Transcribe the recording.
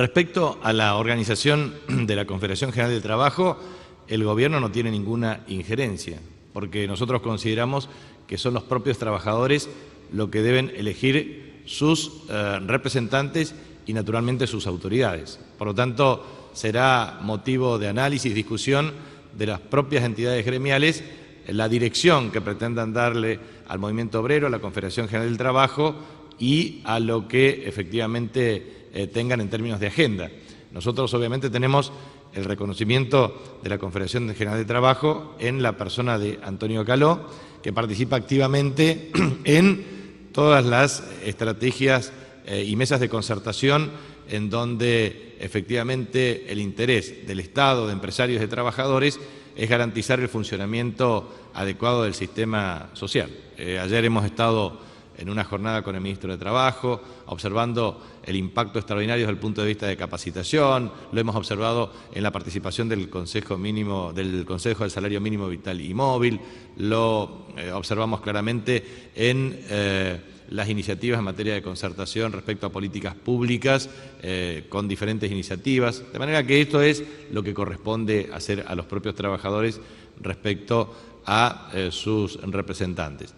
Respecto a la organización de la Confederación General del Trabajo, el gobierno no tiene ninguna injerencia, porque nosotros consideramos que son los propios trabajadores los que deben elegir sus eh, representantes y naturalmente sus autoridades. Por lo tanto, será motivo de análisis, y discusión de las propias entidades gremiales la dirección que pretendan darle al movimiento obrero, a la Confederación General del Trabajo y a lo que efectivamente eh, tengan en términos de agenda. Nosotros obviamente tenemos el reconocimiento de la Confederación General de Trabajo en la persona de Antonio Caló, que participa activamente en todas las estrategias eh, y mesas de concertación en donde efectivamente el interés del Estado, de empresarios, de trabajadores, es garantizar el funcionamiento adecuado del sistema social. Eh, ayer hemos estado en una jornada con el ministro de Trabajo, observando el impacto extraordinario desde el punto de vista de capacitación, lo hemos observado en la participación del Consejo Mínimo, del Consejo del Salario Mínimo Vital y Móvil, lo eh, observamos claramente en eh, las iniciativas en materia de concertación respecto a políticas públicas eh, con diferentes iniciativas, de manera que esto es lo que corresponde hacer a los propios trabajadores respecto a sus representantes.